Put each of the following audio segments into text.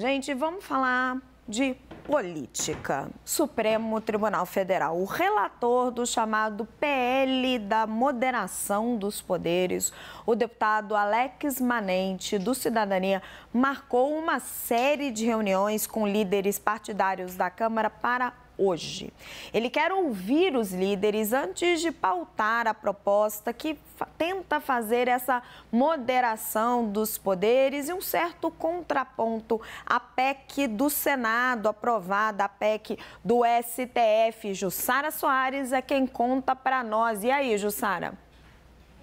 Gente, vamos falar de política. Supremo Tribunal Federal. O relator do chamado PL da moderação dos poderes, o deputado Alex Manente, do Cidadania, marcou uma série de reuniões com líderes partidários da Câmara para hoje. Ele quer ouvir os líderes antes de pautar a proposta que tenta fazer essa moderação dos poderes e um certo contraponto à PEC do Senado, aprovada a PEC do STF. Jussara Soares é quem conta para nós. E aí, Jussara?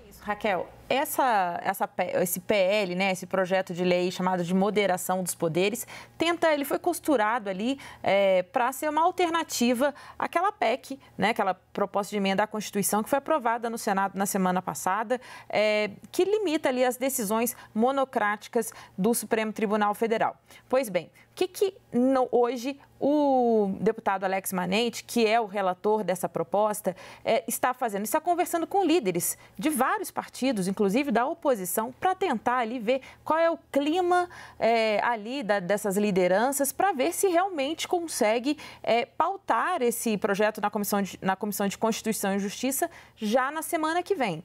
É isso, Raquel, essa, essa, esse PL, né, esse projeto de lei chamado de moderação dos poderes, tenta, ele foi costurado ali é, para ser uma alternativa àquela PEC, né, aquela proposta de emenda à Constituição que foi aprovada no Senado na semana passada, é, que limita ali as decisões monocráticas do Supremo Tribunal Federal. Pois bem, o que, que no, hoje o deputado Alex Manente, que é o relator dessa proposta, é, está fazendo? Está conversando com líderes de vários partidos, inclusive da oposição, para tentar ali ver qual é o clima é, ali da, dessas lideranças, para ver se realmente consegue é, pautar esse projeto na comissão, de, na comissão de Constituição e Justiça já na semana que vem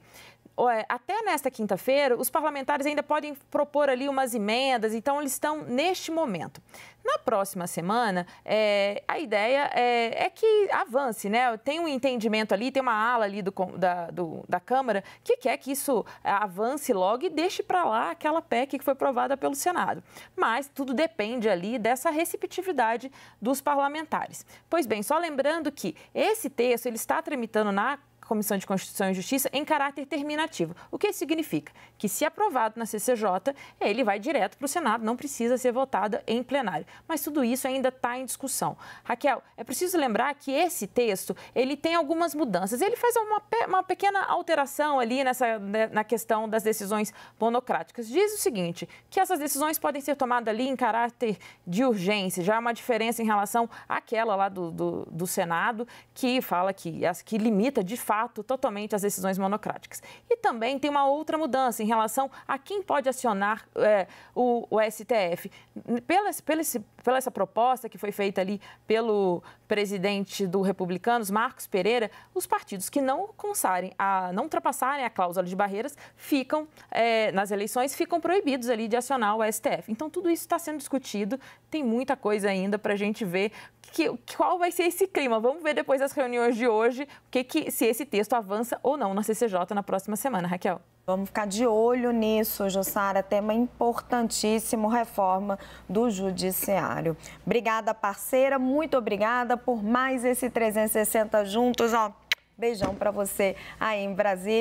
é, até nesta quinta-feira, os parlamentares ainda podem propor ali umas emendas, então eles estão neste momento. Na próxima semana, é, a ideia é, é, que avance, né? Tem um entendimento ali, tem uma ala ali do, da, do, da Câmara que quer que isso é, avance logo e deixe para lá aquela PEC que foi aprovada pelo Senado. Mas tudo depende ali dessa receptividade dos parlamentares. Pois bem, só lembrando que esse texto ele está tramitando na Comissão de Constituição e Justiça em caráter terminativo. O que significa? Que, se aprovado na CCJ, ele vai direto para o Senado, não precisa ser votado em plenário. Mas tudo isso ainda está em discussão. Raquel, é preciso lembrar que esse texto ele tem algumas mudanças. Ele faz uma, uma pequena alteração ali nessa, né, na questão das decisões monocráticas. Diz o seguinte: que essas decisões podem ser tomadas ali em caráter de urgência. Já há uma diferença em relação àquela lá do, do, do Senado, que fala que, que limita de fato fato totalmente as decisões monocráticas. E também tem uma outra mudança em relação a quem pode acionar é, o, o, STF. Pela, pela, pela essa proposta que foi feita ali pelo presidente do Republicanos, Marcos Pereira, os partidos que não alcançarem, a, não ultrapassarem a cláusula de barreiras ficam é, nas eleições ficam proibidos ali de acionar o STF. Então tudo isso está sendo discutido, tem muita coisa ainda para a gente ver que, qual vai ser esse clima. Vamos ver depois das reuniões de hoje o que, que se esse esse texto avança ou não na CCJ na próxima semana, Raquel. Vamos ficar de olho nisso, Jussara. Tema importantíssimo, reforma do judiciário. Obrigada, parceira. Muito obrigada por mais esse 360 juntos. Ó, beijão para você aí em Brasília.